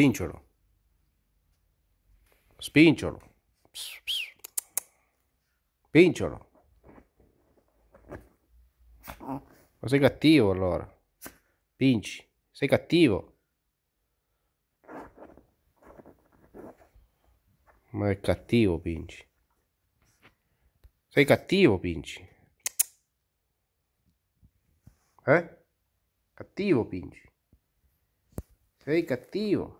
Spincciolo. Spincciolo. Spincciolo. Ma sei cattivo allora. Pinci. Sei cattivo. Ma è cattivo, Pinci. Sei cattivo, Pinci. Eh? Cattivo, Pinci. Sei cattivo.